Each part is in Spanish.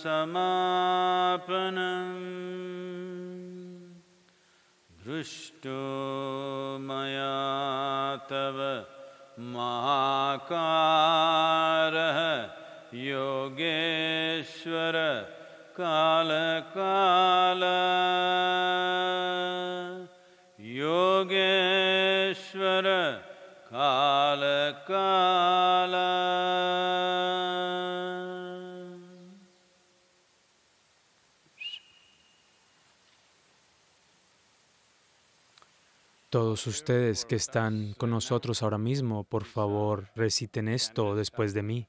समापनम् दृष्टो मया तव महाकारः योगेश्वर कालकाल Yogeshwar Todos ustedes que están con nosotros ahora mismo, por favor, reciten esto después de mí.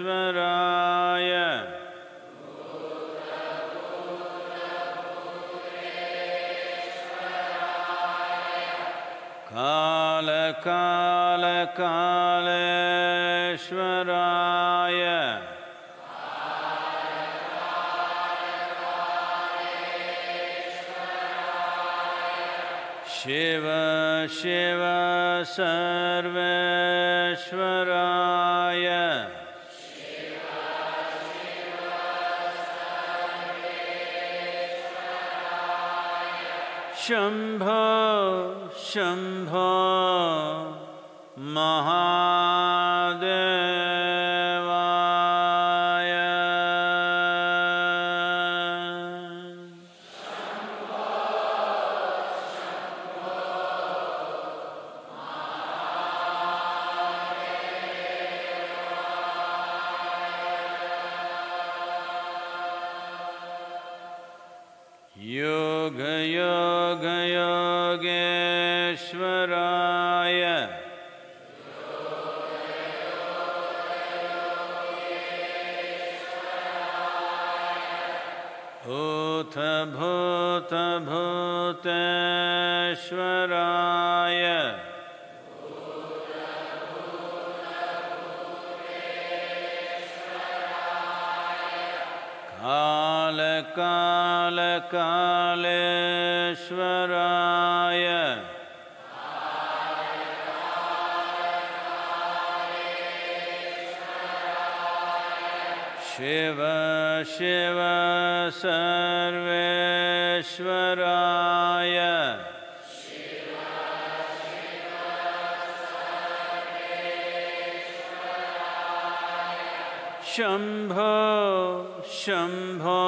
परमेश्वराय काल काल कालेश्वराय शिव शिव सर्वेश्वराय शम्भो शम्भ ईश्वराय काल कालकालकालेश्वराय शिव शिव सर्वेश्वराय शम्भो शम्भो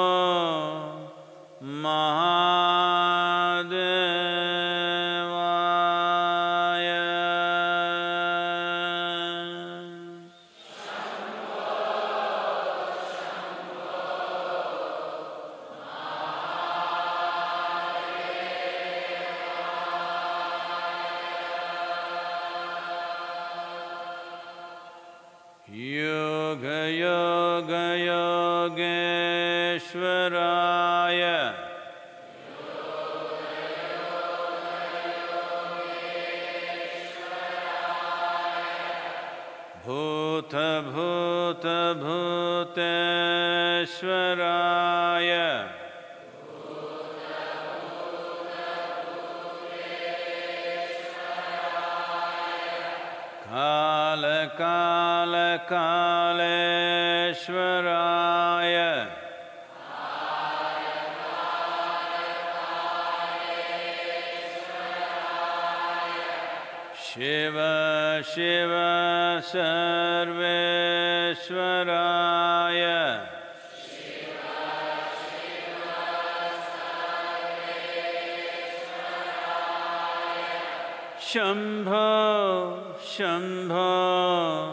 ईश्वराय काल काल कालेश्वराय शिव शिव सर्वेश्वरा Shambhala, Shambhala.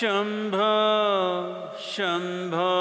Shambho, Shambho.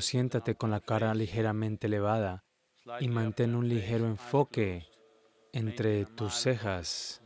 siéntate con la cara ligeramente elevada y mantén un ligero enfoque entre tus cejas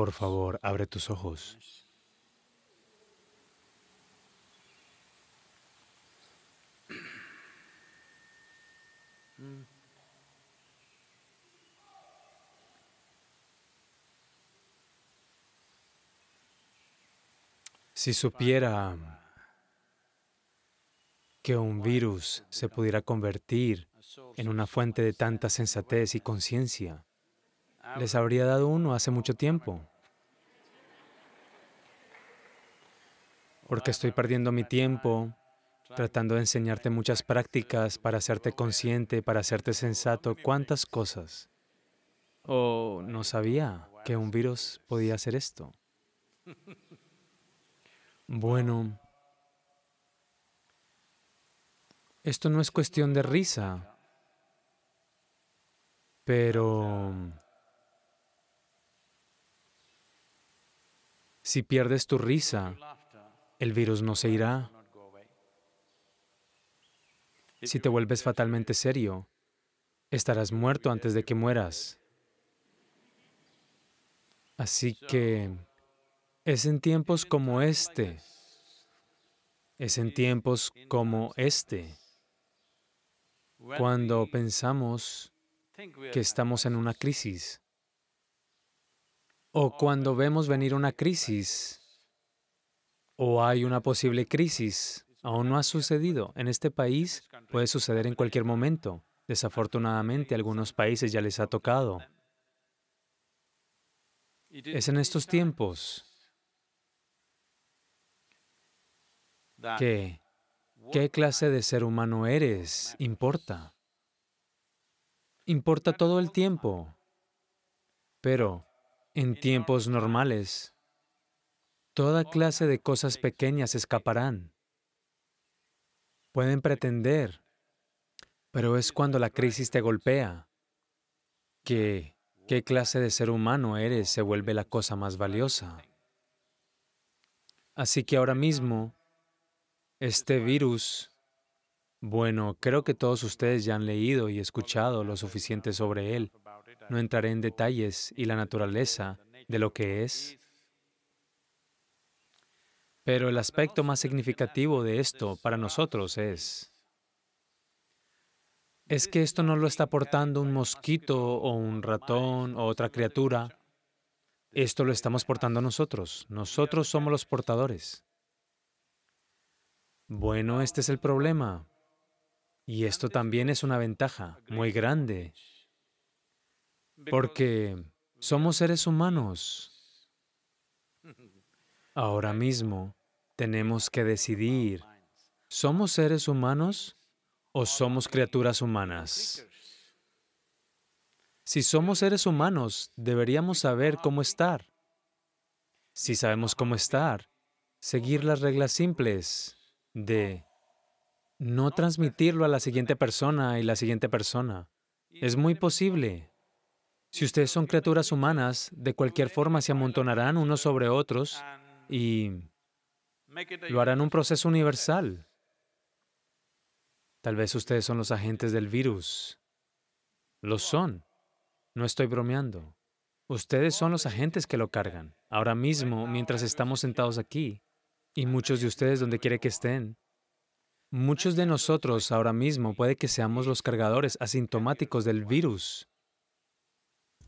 Por favor, abre tus ojos. Si supiera que un virus se pudiera convertir en una fuente de tanta sensatez y conciencia, les habría dado uno hace mucho tiempo. porque estoy perdiendo mi tiempo tratando de enseñarte muchas prácticas para hacerte consciente, para hacerte sensato, cuántas cosas. oh, no sabía que un virus podía hacer esto. Bueno, esto no es cuestión de risa, pero si pierdes tu risa, el virus no se irá. Si te vuelves fatalmente serio, estarás muerto antes de que mueras. Así que es en tiempos como este, es en tiempos como este, cuando pensamos que estamos en una crisis, o cuando vemos venir una crisis, o hay una posible crisis. Aún no ha sucedido. En este país puede suceder en cualquier momento. Desafortunadamente, a algunos países ya les ha tocado. Es en estos tiempos que qué clase de ser humano eres importa. Importa todo el tiempo, pero en tiempos normales Toda clase de cosas pequeñas escaparán. Pueden pretender, pero es cuando la crisis te golpea que qué clase de ser humano eres se vuelve la cosa más valiosa. Así que ahora mismo, este virus, bueno, creo que todos ustedes ya han leído y escuchado lo suficiente sobre él. No entraré en detalles y la naturaleza de lo que es, pero el aspecto más significativo de esto para nosotros es, es que esto no lo está portando un mosquito o un ratón o otra criatura. Esto lo estamos portando nosotros. Nosotros somos los portadores. Bueno, este es el problema. Y esto también es una ventaja muy grande, porque somos seres humanos Ahora mismo tenemos que decidir, ¿somos seres humanos o somos criaturas humanas? Si somos seres humanos, deberíamos saber cómo estar. Si sabemos cómo estar, seguir las reglas simples de no transmitirlo a la siguiente persona y la siguiente persona. Es muy posible. Si ustedes son criaturas humanas, de cualquier forma se amontonarán unos sobre otros y lo harán un proceso universal. Tal vez ustedes son los agentes del virus. Lo son. No estoy bromeando. Ustedes son los agentes que lo cargan. Ahora mismo, mientras estamos sentados aquí, y muchos de ustedes donde quiera que estén, muchos de nosotros ahora mismo puede que seamos los cargadores asintomáticos del virus.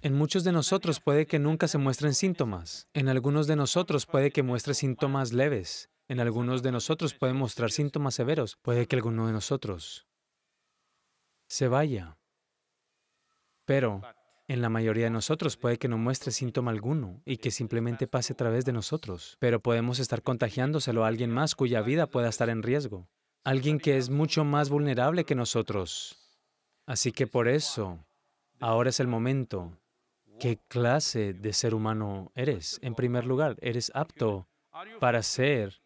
En muchos de nosotros puede que nunca se muestren síntomas. En algunos de nosotros puede que muestre síntomas leves. En algunos de nosotros puede mostrar síntomas severos. Puede que alguno de nosotros se vaya. Pero en la mayoría de nosotros puede que no muestre síntoma alguno y que simplemente pase a través de nosotros. Pero podemos estar contagiándoselo a alguien más cuya vida pueda estar en riesgo. Alguien que es mucho más vulnerable que nosotros. Así que por eso, ahora es el momento ¿Qué clase de ser humano eres? En primer lugar, ¿eres apto para ser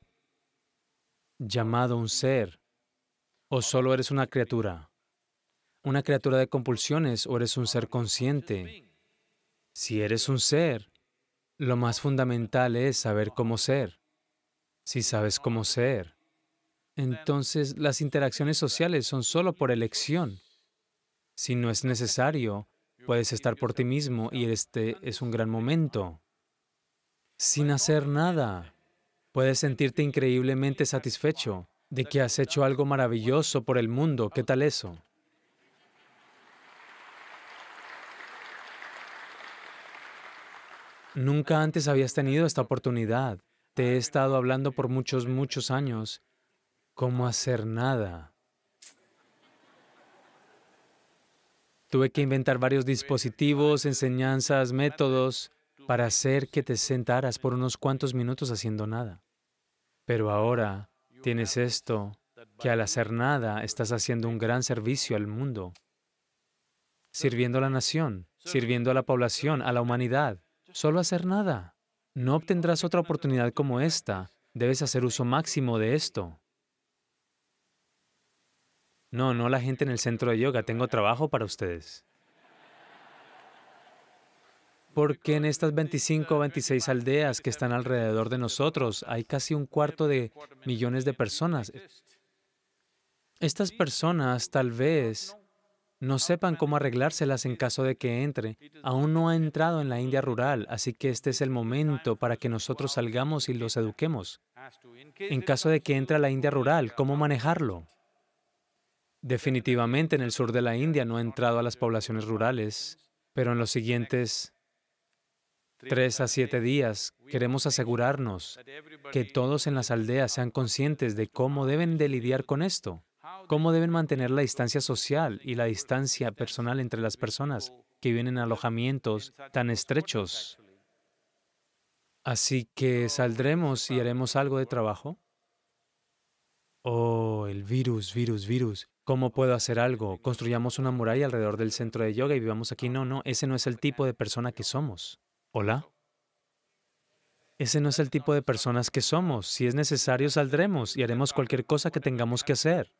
llamado un ser o solo eres una criatura? ¿Una criatura de compulsiones o eres un ser consciente? Si eres un ser, lo más fundamental es saber cómo ser. Si sabes cómo ser, entonces las interacciones sociales son solo por elección. Si no es necesario, Puedes estar por ti mismo y este es un gran momento. Sin hacer nada, puedes sentirte increíblemente satisfecho de que has hecho algo maravilloso por el mundo. ¿Qué tal eso? Nunca antes habías tenido esta oportunidad. Te he estado hablando por muchos, muchos años. ¿Cómo hacer nada? Tuve que inventar varios dispositivos, enseñanzas, métodos para hacer que te sentaras por unos cuantos minutos haciendo nada. Pero ahora tienes esto, que al hacer nada estás haciendo un gran servicio al mundo, sirviendo a la nación, sirviendo a la población, a la humanidad. Solo hacer nada. No obtendrás otra oportunidad como esta. Debes hacer uso máximo de esto. No, no la gente en el centro de yoga, tengo trabajo para ustedes. Porque en estas 25 o 26 aldeas que están alrededor de nosotros hay casi un cuarto de millones de personas. Estas personas tal vez no sepan cómo arreglárselas en caso de que entre. Aún no ha entrado en la India rural, así que este es el momento para que nosotros salgamos y los eduquemos. En caso de que entre a la India rural, ¿cómo manejarlo? Definitivamente en el sur de la India no ha entrado a las poblaciones rurales, pero en los siguientes tres a siete días queremos asegurarnos que todos en las aldeas sean conscientes de cómo deben de lidiar con esto, cómo deben mantener la distancia social y la distancia personal entre las personas que viven en alojamientos tan estrechos. Así que saldremos y haremos algo de trabajo. Oh, el virus, virus, virus. ¿Cómo puedo hacer algo? Construyamos una muralla alrededor del centro de yoga y vivamos aquí. No, no, ese no es el tipo de persona que somos. ¿Hola? Ese no es el tipo de personas que somos. Si es necesario, saldremos y haremos cualquier cosa que tengamos que hacer.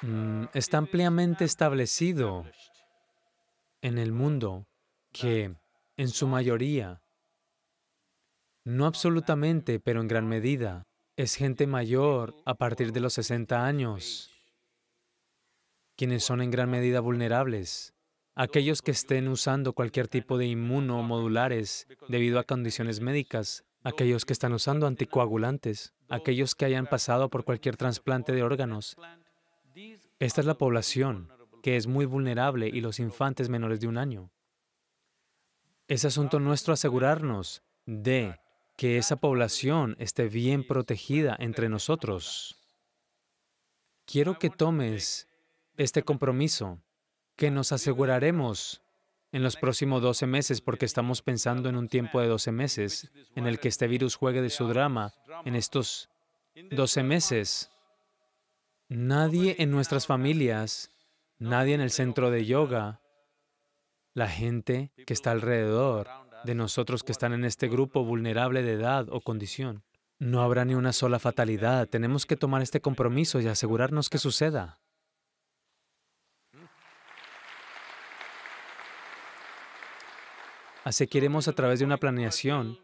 Mm, está ampliamente establecido en el mundo que en su mayoría, no absolutamente, pero en gran medida, es gente mayor a partir de los 60 años, quienes son en gran medida vulnerables, aquellos que estén usando cualquier tipo de modulares debido a condiciones médicas, aquellos que están usando anticoagulantes, aquellos que hayan pasado por cualquier trasplante de órganos. Esta es la población que es muy vulnerable y los infantes menores de un año. Es asunto nuestro asegurarnos de que esa población esté bien protegida entre nosotros. Quiero que tomes este compromiso, que nos aseguraremos en los próximos 12 meses, porque estamos pensando en un tiempo de 12 meses en el que este virus juegue de su drama, en estos 12 meses, nadie en nuestras familias, nadie en el centro de yoga, la gente que está alrededor de nosotros que están en este grupo vulnerable de edad o condición. No habrá ni una sola fatalidad. Tenemos que tomar este compromiso y asegurarnos que suceda. Así que iremos a través de una planeación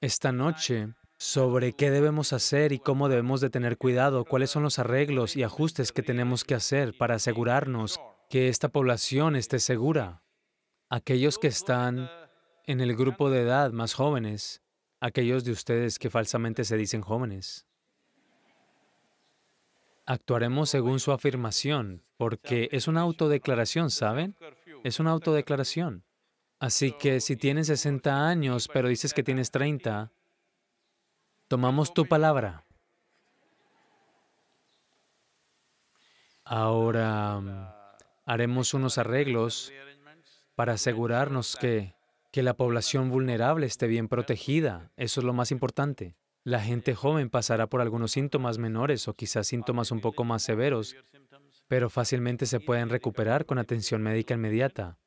esta noche sobre qué debemos hacer y cómo debemos de tener cuidado, cuáles son los arreglos y ajustes que tenemos que hacer para asegurarnos que esta población esté segura aquellos que están en el grupo de edad más jóvenes, aquellos de ustedes que falsamente se dicen jóvenes. Actuaremos según su afirmación, porque es una autodeclaración, ¿saben? Es una autodeclaración. Así que si tienes 60 años, pero dices que tienes 30, tomamos tu palabra. Ahora mm, haremos unos arreglos para asegurarnos que, la población vulnerable esté bien protegida. Eso es lo más importante. La gente joven pasará por algunos síntomas menores o quizás síntomas un poco más severos, pero fácilmente se pueden recuperar con atención médica inmediata.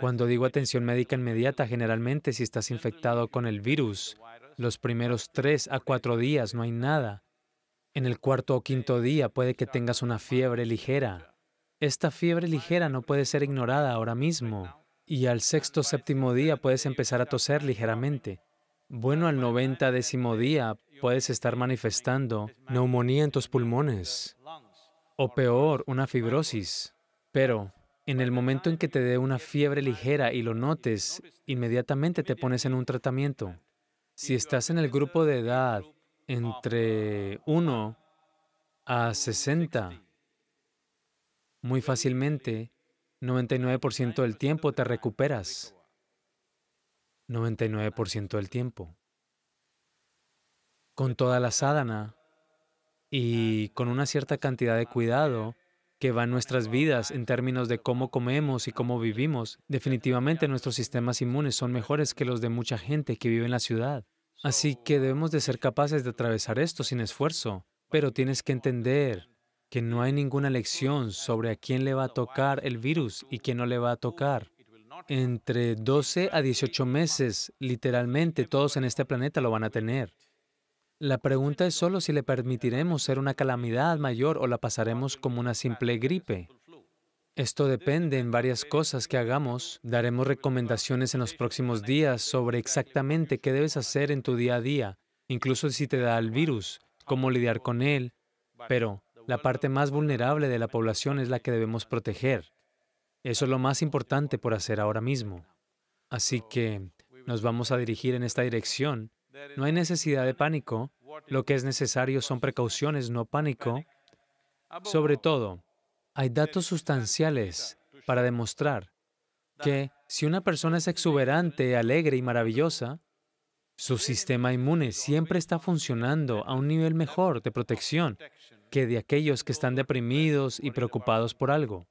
Cuando digo atención médica inmediata, generalmente si estás infectado con el virus, los primeros tres a cuatro días no hay nada. En el cuarto o quinto día puede que tengas una fiebre ligera, esta fiebre ligera no puede ser ignorada ahora mismo. Y al sexto séptimo día puedes empezar a toser ligeramente. Bueno, al noventa décimo día puedes estar manifestando neumonía en tus pulmones. O peor, una fibrosis. Pero en el momento en que te dé una fiebre ligera y lo notes, inmediatamente te pones en un tratamiento. Si estás en el grupo de edad entre 1 a 60, muy fácilmente, 99% del tiempo te recuperas. 99% del tiempo. Con toda la sádana y con una cierta cantidad de cuidado que va en nuestras vidas en términos de cómo comemos y cómo vivimos, definitivamente nuestros sistemas inmunes son mejores que los de mucha gente que vive en la ciudad. Así que debemos de ser capaces de atravesar esto sin esfuerzo, pero tienes que entender que no hay ninguna lección sobre a quién le va a tocar el virus y quién no le va a tocar. Entre 12 a 18 meses, literalmente todos en este planeta lo van a tener. La pregunta es solo si le permitiremos ser una calamidad mayor o la pasaremos como una simple gripe. Esto depende en varias cosas que hagamos. Daremos recomendaciones en los próximos días sobre exactamente qué debes hacer en tu día a día, incluso si te da el virus, cómo lidiar con él. Pero la parte más vulnerable de la población es la que debemos proteger. Eso es lo más importante por hacer ahora mismo. Así que nos vamos a dirigir en esta dirección. No hay necesidad de pánico. Lo que es necesario son precauciones, no pánico. Sobre todo, hay datos sustanciales para demostrar que si una persona es exuberante, alegre y maravillosa, su sistema inmune siempre está funcionando a un nivel mejor de protección que de aquellos que están deprimidos y preocupados por algo.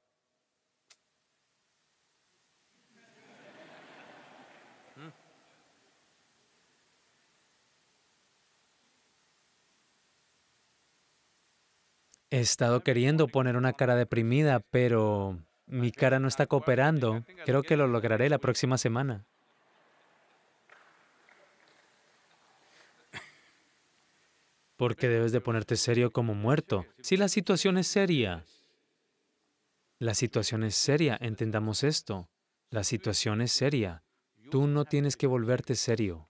He estado queriendo poner una cara deprimida, pero mi cara no está cooperando. Creo que lo lograré la próxima semana. porque debes de ponerte serio como muerto. Si la situación es seria, la situación es seria, entendamos esto. La situación es seria. Tú no tienes que volverte serio.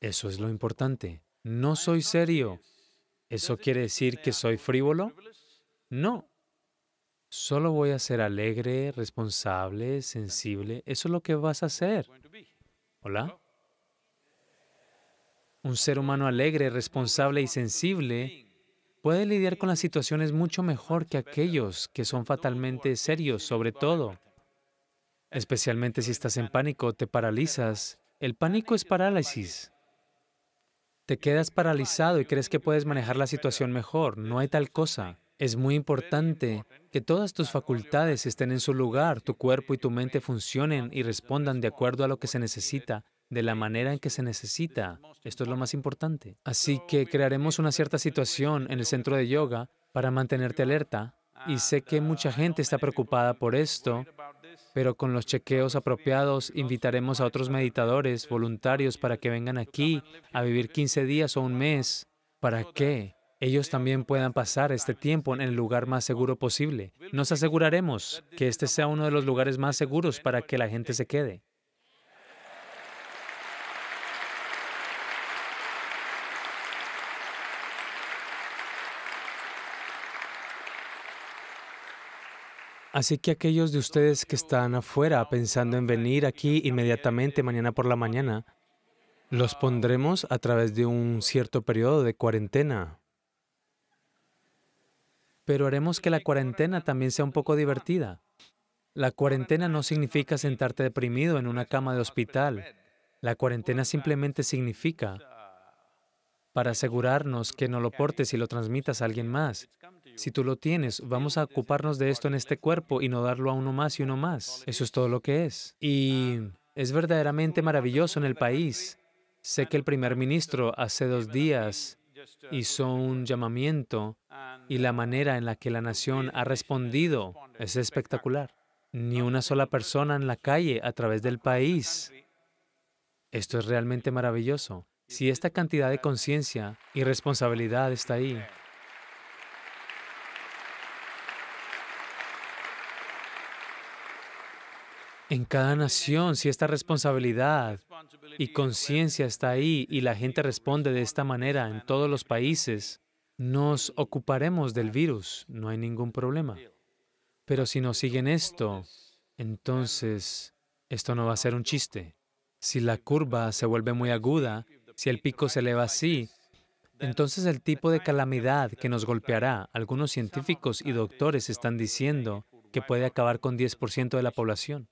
Eso es lo importante. No soy serio. ¿Eso quiere decir que soy frívolo? No. Solo voy a ser alegre, responsable, sensible. Eso es lo que vas a hacer. ¿Hola? Un ser humano alegre, responsable y sensible puede lidiar con las situaciones mucho mejor que aquellos que son fatalmente serios, sobre todo. Especialmente si estás en pánico, te paralizas. El pánico es parálisis. Te quedas paralizado y crees que puedes manejar la situación mejor. No hay tal cosa. Es muy importante que todas tus facultades estén en su lugar, tu cuerpo y tu mente funcionen y respondan de acuerdo a lo que se necesita de la manera en que se necesita. Esto es lo más importante. Así que crearemos una cierta situación en el centro de yoga para mantenerte alerta. Y sé que mucha ah, gente está preocupada por esto, pero con los chequeos apropiados invitaremos a otros meditadores voluntarios para que vengan aquí a vivir 15 días o un mes. ¿Para que ellos también puedan pasar este tiempo en el lugar más seguro posible. Nos aseguraremos que este sea uno de los lugares más seguros para que la gente se quede. Así que aquellos de ustedes que están afuera pensando en venir aquí inmediatamente mañana por la mañana, los pondremos a través de un cierto periodo de cuarentena. Pero haremos que la cuarentena también sea un poco divertida. La cuarentena no significa sentarte deprimido en una cama de hospital. La cuarentena simplemente significa para asegurarnos que no lo portes y lo transmitas a alguien más. Si tú lo tienes, vamos a ocuparnos de esto en este cuerpo y no darlo a uno más y uno este más. Eso es todo lo que es. Ah, y es verdaderamente maravilloso en el país. Sé que el primer ministro hace dos días uh, hizo un llamamiento y la uh, manera en la que la nación ha respondido es espectacular. Ni una sola persona en la calle a través del país. Esto es realmente maravilloso. Si esta cantidad de conciencia y responsabilidad está ahí, En cada nación, si esta responsabilidad y conciencia está ahí y la gente responde de esta manera en todos los países, nos ocuparemos del virus, no hay ningún problema. Pero si nos siguen esto, entonces esto no va a ser un chiste. Si la curva se vuelve muy aguda, si el pico se eleva así, entonces el tipo de calamidad que nos golpeará, algunos científicos y doctores están diciendo que puede acabar con 10% de la población.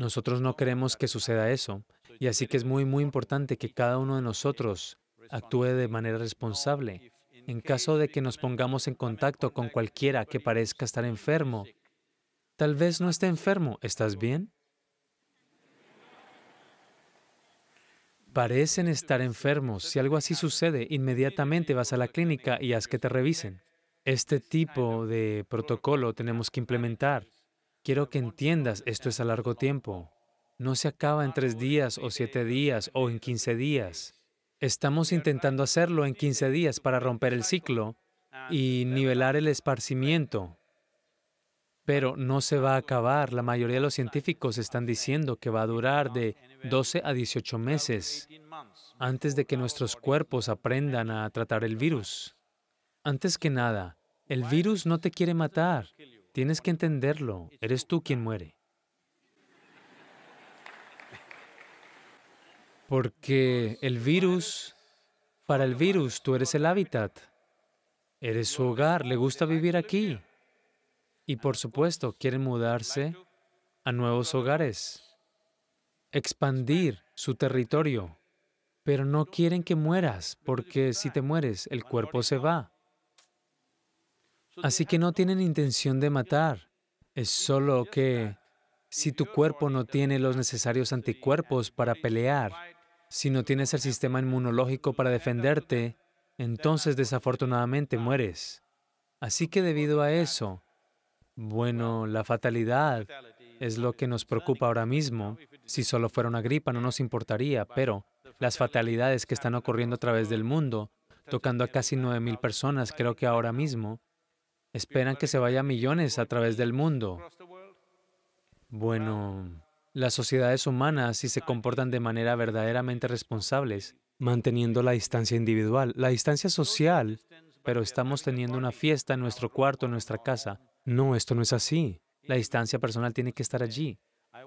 Nosotros no queremos que suceda eso. Y así que es muy, muy importante que cada uno de nosotros actúe de manera responsable. En caso de que nos pongamos en contacto con cualquiera que parezca estar enfermo, tal vez no esté enfermo, ¿estás bien? Parecen estar enfermos. Si algo así sucede, inmediatamente vas a la clínica y haz que te revisen. Este tipo de protocolo tenemos que implementar. Quiero que entiendas, esto es a largo tiempo. No se acaba en tres días o siete días o en quince días. Estamos intentando hacerlo en quince días para romper el ciclo y nivelar el esparcimiento. Pero no se va a acabar. La mayoría de los científicos están diciendo que va a durar de 12 a 18 meses antes de que nuestros cuerpos aprendan a tratar el virus. Antes que nada, el virus no te quiere matar. Tienes que entenderlo. Eres tú quien muere. Porque el virus, para el virus, tú eres el hábitat. Eres su hogar, le gusta vivir aquí. Y por supuesto, quieren mudarse a nuevos hogares, expandir su territorio, pero no quieren que mueras, porque si te mueres, el cuerpo se va. Así que no tienen intención de matar. Es solo que si tu cuerpo no tiene los necesarios anticuerpos para pelear, si no tienes el sistema inmunológico para defenderte, entonces desafortunadamente mueres. Así que debido a eso, bueno, la fatalidad es lo que nos preocupa ahora mismo. Si solo fuera una gripa no nos importaría, pero las fatalidades que están ocurriendo a través del mundo, tocando a casi 9.000 personas creo que ahora mismo, Esperan que se vaya millones a través del mundo. Bueno, las sociedades humanas, si se comportan de manera verdaderamente responsables, manteniendo la distancia individual, la distancia social, pero estamos teniendo una fiesta en nuestro cuarto, en nuestra casa. No, esto no es así. La distancia personal tiene que estar allí.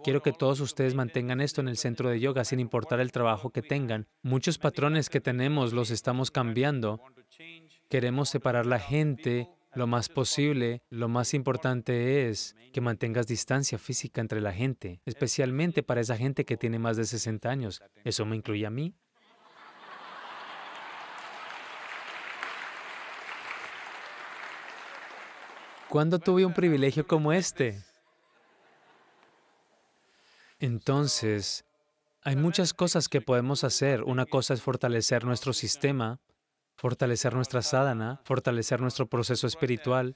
Quiero que todos ustedes mantengan esto en el centro de yoga sin importar el trabajo que tengan. Muchos patrones que tenemos los estamos cambiando. Queremos separar la gente lo más posible, lo más importante es que mantengas distancia física entre la gente, especialmente para esa gente que tiene más de 60 años. Eso me incluye a mí. ¿Cuándo tuve un privilegio como este? Entonces, hay muchas cosas que podemos hacer. Una cosa es fortalecer nuestro sistema fortalecer nuestra sadhana, fortalecer nuestro proceso espiritual.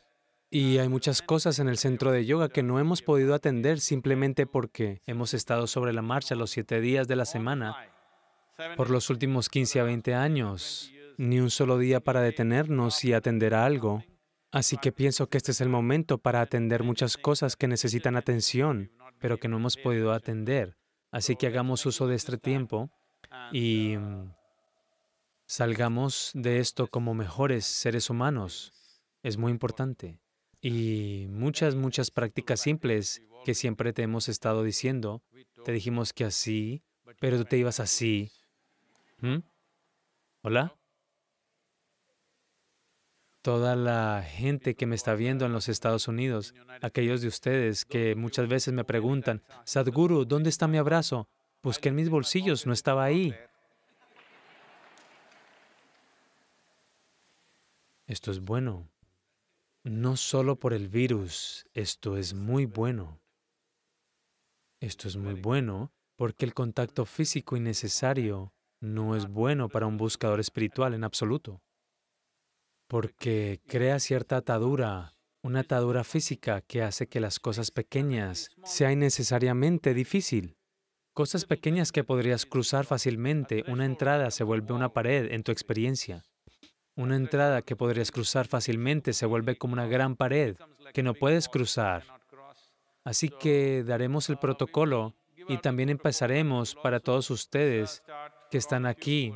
Y hay muchas cosas en el centro de yoga que no hemos podido atender simplemente porque hemos estado sobre la marcha los siete días de la semana por los últimos 15 a 20 años, ni un solo día para detenernos y atender a algo. Así que pienso que este es el momento para atender muchas cosas que necesitan atención, pero que no hemos podido atender. Así que hagamos uso de este tiempo y mm, Salgamos de esto como mejores seres humanos. Es muy importante. Y muchas, muchas prácticas simples que siempre te hemos estado diciendo. Te dijimos que así, pero tú te ibas así. ¿Mm? ¿Hola? Toda la gente que me está viendo en los Estados Unidos, aquellos de ustedes que muchas veces me preguntan, Sadhguru, ¿dónde está mi abrazo? Busqué en mis bolsillos, no estaba ahí. Esto es bueno. No solo por el virus, esto es muy bueno. Esto es muy bueno porque el contacto físico innecesario no es bueno para un buscador espiritual en absoluto, porque crea cierta atadura, una atadura física que hace que las cosas pequeñas sean innecesariamente difícil. Cosas pequeñas que podrías cruzar fácilmente, una entrada se vuelve una pared en tu experiencia. Una entrada que podrías cruzar fácilmente se vuelve como una gran pared que no puedes cruzar. Así que daremos el protocolo y también empezaremos para todos ustedes que están aquí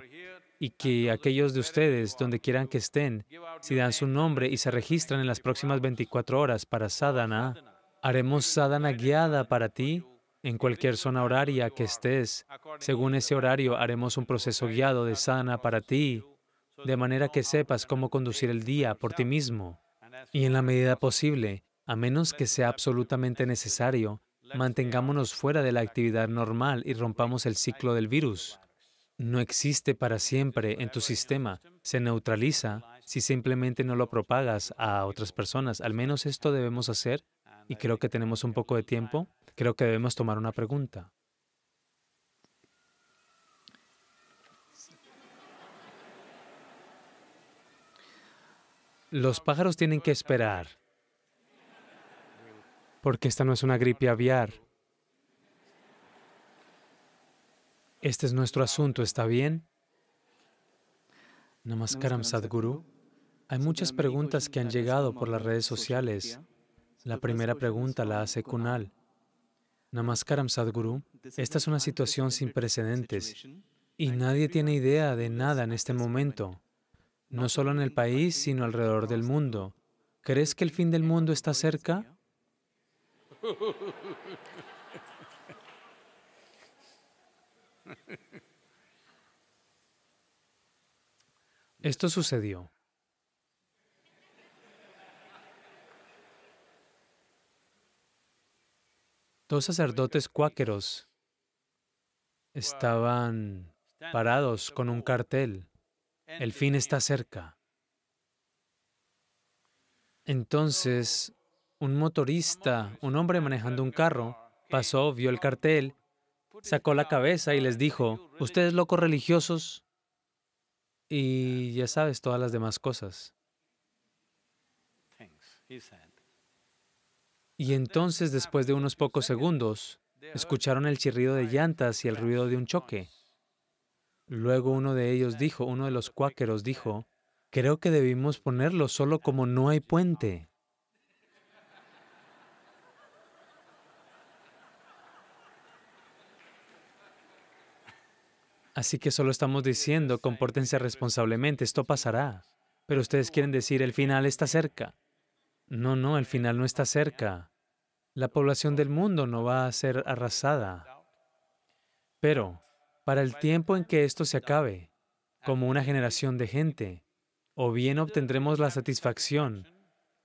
y que aquellos de ustedes, donde quieran que estén, si dan su nombre y se registran en las próximas 24 horas para sadhana, haremos sadhana guiada para ti en cualquier zona horaria que estés. Según ese horario, haremos un proceso guiado de sadhana para ti de manera que sepas cómo conducir el día por ti mismo. Y en la medida posible, a menos que sea absolutamente necesario, mantengámonos fuera de la actividad normal y rompamos el ciclo del virus. No existe para siempre en tu sistema, se neutraliza si simplemente no lo propagas a otras personas. Al menos esto debemos hacer y creo que tenemos un poco de tiempo. Creo que debemos tomar una pregunta. Los pájaros tienen que esperar, porque esta no es una gripe aviar. Este es nuestro asunto, ¿está bien? Namaskaram Sadhguru. Hay muchas preguntas que han llegado por las redes sociales. La primera pregunta la hace Kunal. Namaskaram Sadhguru, esta es una situación sin precedentes y nadie tiene idea de nada en este momento no solo en el país, sino alrededor del mundo. ¿Crees que el fin del mundo está cerca? Esto sucedió. Dos sacerdotes cuáqueros estaban parados con un cartel el fin está cerca. Entonces, un motorista, un hombre manejando un carro, pasó, vio el cartel, sacó la cabeza y les dijo, ustedes locos religiosos, y ya sabes todas las demás cosas. Y entonces, después de unos pocos segundos, escucharon el chirrido de llantas y el ruido de un choque. Luego uno de ellos dijo, uno de los cuáqueros dijo, creo que debimos ponerlo solo como no hay puente. Así que solo estamos diciendo, compórtense responsablemente, esto pasará. Pero ustedes quieren decir, el final está cerca. No, no, el final no está cerca. La población del mundo no va a ser arrasada. Pero para el tiempo en que esto se acabe, como una generación de gente, o bien obtendremos la satisfacción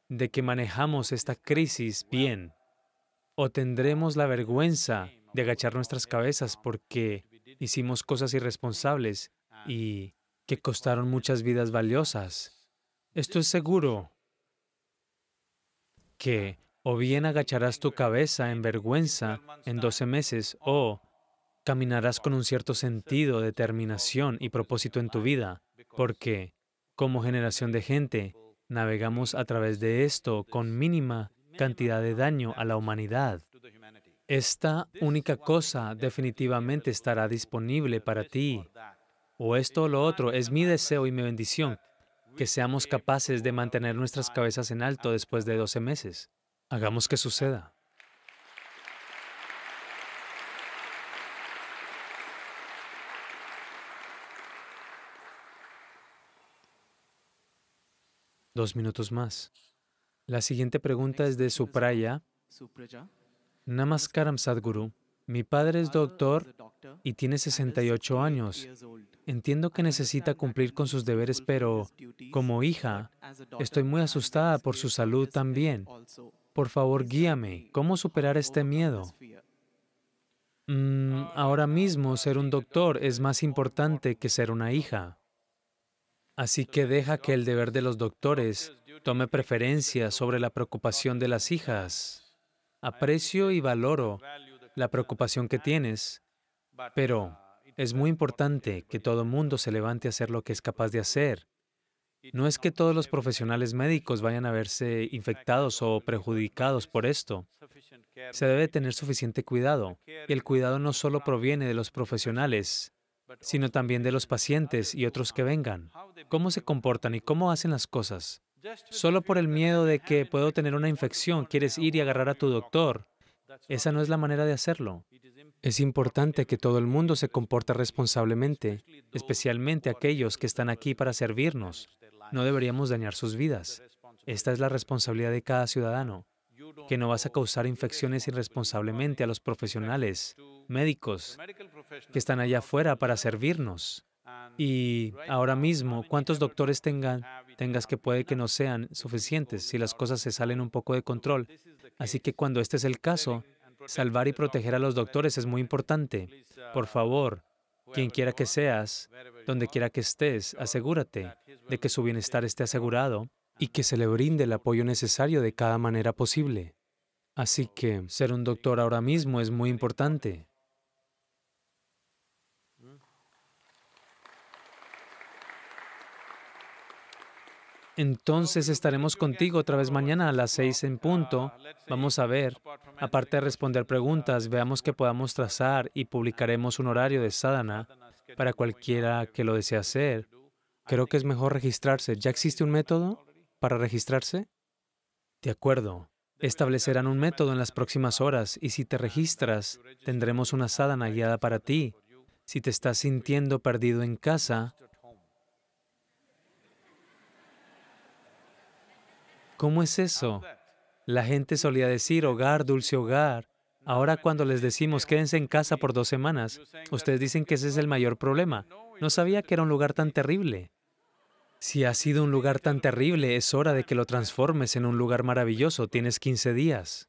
de que manejamos esta crisis bien, o tendremos la vergüenza de agachar nuestras cabezas porque hicimos cosas irresponsables y que costaron muchas vidas valiosas. Esto es seguro que o bien agacharás tu cabeza en vergüenza en 12 meses o caminarás con un cierto sentido, determinación y propósito en tu vida, porque como generación de gente navegamos a través de esto con mínima cantidad de daño a la humanidad. Esta única cosa definitivamente estará disponible para ti. O esto o lo otro es mi deseo y mi bendición, que seamos capaces de mantener nuestras cabezas en alto después de 12 meses. Hagamos que suceda. Dos minutos más. La siguiente pregunta es de Supraya. Namaskaram Sadhguru. Mi padre es doctor y tiene 68 años. Entiendo que necesita cumplir con sus deberes, pero como hija, estoy muy asustada por su salud también. Por favor, guíame. ¿Cómo superar este miedo? Mm, ahora mismo ser un doctor es más importante que ser una hija. Así que deja que el deber de los doctores tome preferencia sobre la preocupación de las hijas. Aprecio y valoro la preocupación que tienes, pero es muy importante que todo mundo se levante a hacer lo que es capaz de hacer. No es que todos los profesionales médicos vayan a verse infectados o perjudicados por esto. Se debe tener suficiente cuidado. Y el cuidado no solo proviene de los profesionales, sino también de los pacientes y otros que vengan, cómo se comportan y cómo hacen las cosas. Solo por el miedo de que puedo tener una infección quieres ir y agarrar a tu doctor. Esa no es la manera de hacerlo. Es importante que todo el mundo se comporte responsablemente, especialmente aquellos que están aquí para servirnos. No deberíamos dañar sus vidas. Esta es la responsabilidad de cada ciudadano que no vas a causar infecciones irresponsablemente a los profesionales, médicos, que están allá afuera para servirnos. Y ahora mismo, ¿cuántos doctores tengan, tengas que puede que no sean suficientes si las cosas se salen un poco de control? Así que cuando este es el caso, salvar y proteger a los doctores es muy importante. Por favor, quien quiera que seas, donde quiera que estés, asegúrate de que su bienestar esté asegurado y que se le brinde el apoyo necesario de cada manera posible. Así que ser un doctor ahora mismo es muy importante. Entonces estaremos contigo otra vez mañana a las seis en punto. Vamos a ver. Aparte de responder preguntas, veamos que podamos trazar y publicaremos un horario de sadhana para cualquiera que lo desee hacer. Creo que es mejor registrarse. ¿Ya existe un método? para registrarse? De acuerdo. Establecerán un método en las próximas horas y si te registras, tendremos una sadhana guiada para ti. Si te estás sintiendo perdido en casa, ¿cómo es eso? La gente solía decir hogar, dulce hogar. Ahora cuando les decimos quédense en casa por dos semanas, ustedes dicen que ese es el mayor problema. No sabía que era un lugar tan terrible. Si ha sido un lugar tan terrible, es hora de que lo transformes en un lugar maravilloso. Tienes 15 días.